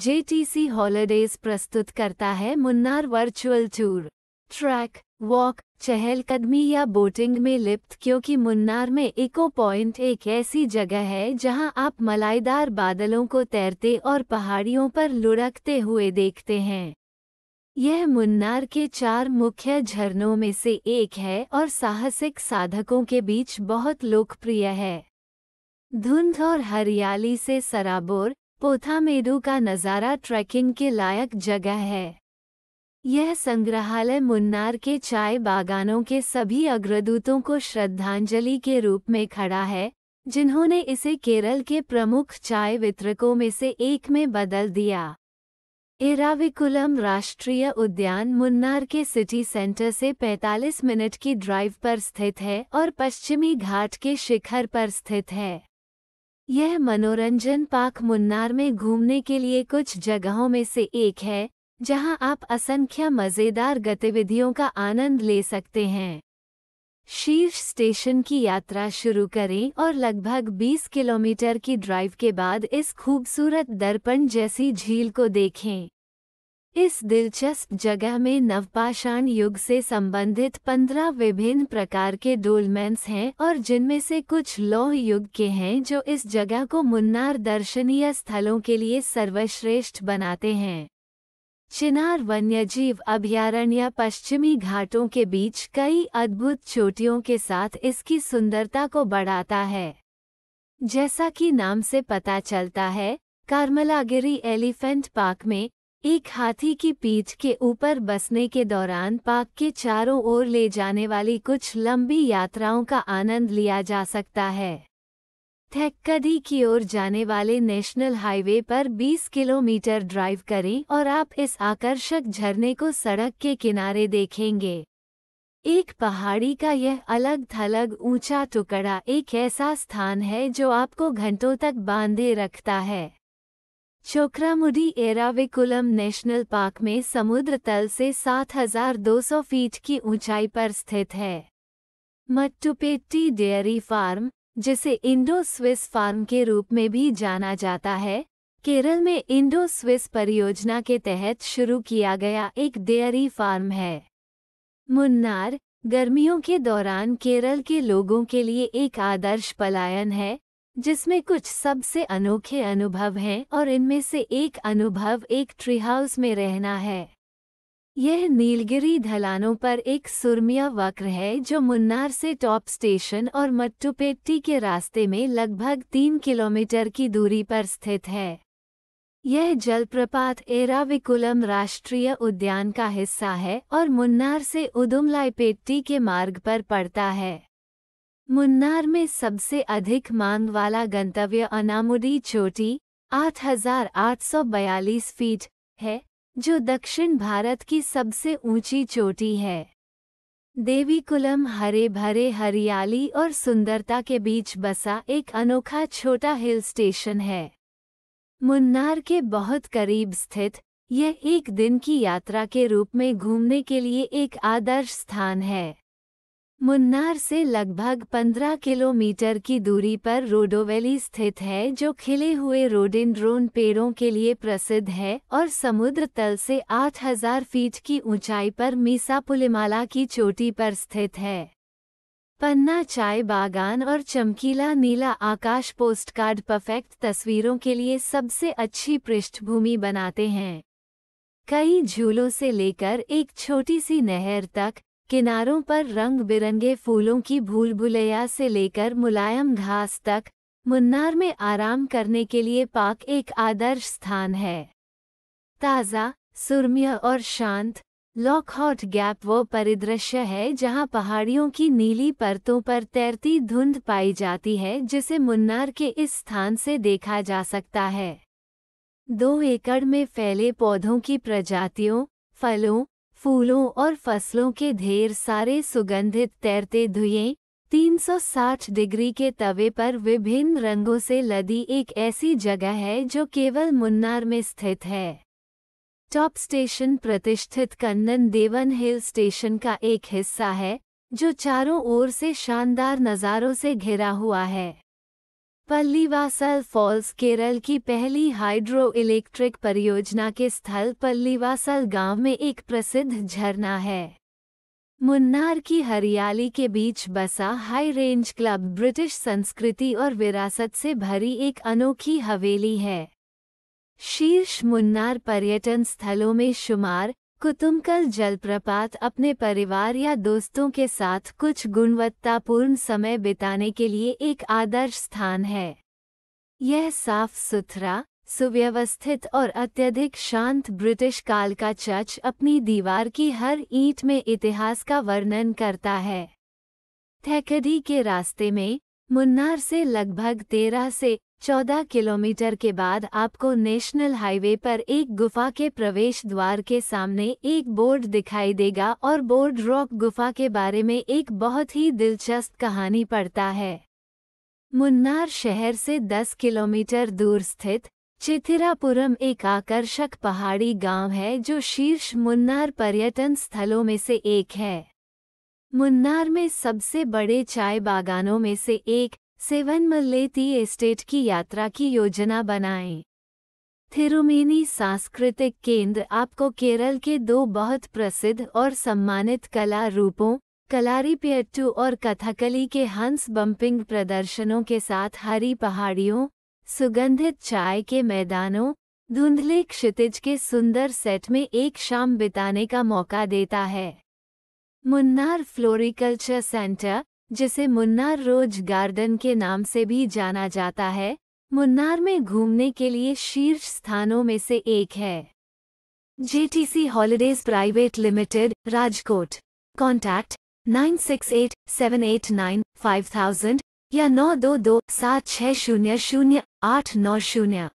JTC holidays प्रस्तुत करता है Munnar virtual tour track walk चहलकदमी या बोटिंग में लिप्त क्योंकि मुन्नार में इको पॉइंट एक ऐसी जगह है जहां आप मलाईदार बादलों को तैरते और पहाड़ियों पर लुढ़कते हुए देखते हैं यह मुन्नार के चार मुख्य झरनों में से एक है और साहसिक साधकों के बीच बहुत लोकप्रिय है धुंध और हरियाली से सराबोर पोथामेडू का नज़ारा ट्रैकिंग के लायक जगह है यह संग्रहालय मुन्नार के चाय बागानों के सभी अग्रदूतों को श्रद्धांजलि के रूप में खड़ा है जिन्होंने इसे केरल के प्रमुख चाय वितरकों में से एक में बदल दिया एराविकुलम राष्ट्रीय उद्यान मुन्नार के सिटी सेंटर से 45 मिनट की ड्राइव पर स्थित है और पश्चिमी घाट के शिखर पर स्थित है यह मनोरंजन पार्क मुन्नार में घूमने के लिए कुछ जगहों में से एक है जहां आप असंख्य मज़ेदार गतिविधियों का आनंद ले सकते हैं शीर्ष स्टेशन की यात्रा शुरू करें और लगभग 20 किलोमीटर की ड्राइव के बाद इस खूबसूरत दर्पण जैसी झील को देखें इस दिलचस्प जगह में नवपाषाण युग से संबंधित पंद्रह विभिन्न प्रकार के डोलमेंस हैं और जिनमें से कुछ लौह युग के हैं जो इस जगह को मुन्नार दर्शनीय स्थलों के लिए सर्वश्रेष्ठ बनाते हैं चिनार वन्यजीव अभयारण्य पश्चिमी घाटों के बीच कई अद्भुत चोटियों के साथ इसकी सुंदरता को बढ़ाता है जैसा कि नाम से पता चलता है कार्मलागिरी एलिफेंट पार्क में एक हाथी की पीठ के ऊपर बसने के दौरान पाक के चारों ओर ले जाने वाली कुछ लंबी यात्राओं का आनंद लिया जा सकता है थेक्कडी की ओर जाने वाले नेशनल हाईवे पर 20 किलोमीटर ड्राइव करें और आप इस आकर्षक झरने को सड़क के किनारे देखेंगे एक पहाड़ी का यह अलग थलग ऊंचा टुकड़ा एक ऐसा स्थान है जो आपको घंटों तक बांधे रखता है छोखरामुढ़ी एराविकुलम नेशनल पार्क में समुद्र तल से 7,200 फीट की ऊंचाई पर स्थित है मट्टुपेट्टी डेयरी फार्म जिसे इंडो स्विस फार्म के रूप में भी जाना जाता है केरल में इंडो स्विस परियोजना के तहत शुरू किया गया एक डेयरी फार्म है मुन्नार गर्मियों के दौरान केरल के लोगों के लिए एक आदर्श पलायन है जिसमें कुछ सबसे अनोखे अनुभव हैं और इनमें से एक अनुभव एक ट्री हाउस में रहना है यह नीलगिरी ढलानों पर एक सुरमिया वक्र है जो मुन्नार से टॉप स्टेशन और मट्टुपेट्टी के रास्ते में लगभग तीन किलोमीटर की दूरी पर स्थित है यह जलप्रपात एराविकुलम राष्ट्रीय उद्यान का हिस्सा है और मुन्नार से उदुमलाईपेट्टी के मार्ग पर पड़ता है मुन्नार में सबसे अधिक मांग वाला गंतव्य अनामुडी चोटी 8,842 फीट है जो दक्षिण भारत की सबसे ऊंची चोटी है देवीकुलम हरे भरे हरियाली और सुंदरता के बीच बसा एक अनोखा छोटा हिल स्टेशन है मुन्नार के बहुत करीब स्थित यह एक दिन की यात्रा के रूप में घूमने के लिए एक आदर्श स्थान है मुन्नार से लगभग 15 किलोमीटर की दूरी पर रोडोवेली स्थित है जो खिले हुए रोडेंड्रोन पेड़ों के लिए प्रसिद्ध है और समुद्र तल से 8000 फीट की ऊंचाई पर मीसापुलिमाला की चोटी पर स्थित है पन्ना चाय बागान और चमकीला नीला आकाश पोस्टकार्ड परफेक्ट तस्वीरों के लिए सबसे अच्छी पृष्ठभूमि बनाते हैं कई झूलों से लेकर एक छोटी सी नहर तक किनारों पर रंग बिरंगे फूलों की भूल भुलैया से लेकर मुलायम घास तक मुन्नार में आराम करने के लिए पाक एक आदर्श स्थान है ताज़ा सुरम्य और शांत लॉकहॉट गैप वो परिदृश्य है जहां पहाड़ियों की नीली परतों पर तैरती धुंध पाई जाती है जिसे मुन्नार के इस स्थान से देखा जा सकता है दो एकड़ में फैले पौधों की प्रजातियों फलों फूलों और फसलों के ढेर सारे सुगंधित तैरते धुएं 360 डिग्री के तवे पर विभिन्न रंगों से लदी एक ऐसी जगह है जो केवल मुन्नार में स्थित है टॉप स्टेशन प्रतिष्ठित कन्नन देवन हिल स्टेशन का एक हिस्सा है जो चारों ओर से शानदार नज़ारों से घिरा हुआ है पल्लीवासल फॉल्स केरल की पहली हाइड्रो इलेक्ट्रिक परियोजना के स्थल पल्लीवासल गांव में एक प्रसिद्ध झरना है मुन्नार की हरियाली के बीच बसा हाई रेंज क्लब ब्रिटिश संस्कृति और विरासत से भरी एक अनोखी हवेली है शीर्ष मुन्नार पर्यटन स्थलों में शुमार कुतुमकल जलप्रपात अपने परिवार या दोस्तों के साथ कुछ गुणवत्तापूर्ण समय बिताने के लिए एक आदर्श स्थान है यह साफ सुथरा सुव्यवस्थित और अत्यधिक शांत ब्रिटिश काल का चर्च अपनी दीवार की हर ईंट में इतिहास का वर्णन करता है थैकडी के रास्ते में मुन्नार से लगभग 13 से 14 किलोमीटर के बाद आपको नेशनल हाईवे पर एक गुफा के प्रवेश द्वार के सामने एक बोर्ड दिखाई देगा और बोर्ड रॉक गुफा के बारे में एक बहुत ही दिलचस्प कहानी पढ़ता है मुन्नार शहर से 10 किलोमीटर दूर स्थित चिथिरापुरम एक आकर्षक पहाड़ी गांव है जो शीर्ष मुन्नार पर्यटन स्थलों में से एक है मुन्नार में सबसे बड़े चाय बागानों में से एक सेवन मल्लेती एस्टेट की यात्रा की योजना बनाएं। थिरुमेनी सांस्कृतिक केंद्र आपको केरल के दो बहुत प्रसिद्ध और सम्मानित कला रूपों कलारीपेट्टू और कथकली के हंस बम्पिंग प्रदर्शनों के साथ हरी पहाड़ियों सुगंधित चाय के मैदानों धुंधले क्षितिज के सुंदर सेट में एक शाम बिताने का मौका देता है मुन्नार फ्लोरिकल्चर सेंटर जिसे मुन्नार रोज गार्डन के नाम से भी जाना जाता है मुन्नार में घूमने के लिए शीर्ष स्थानों में से एक है JTC holidays private limited Rajkot contact nine six eight seven eight nine five thousand या नौ दो दो सात छः शून्य शून्य आठ नौ शून्य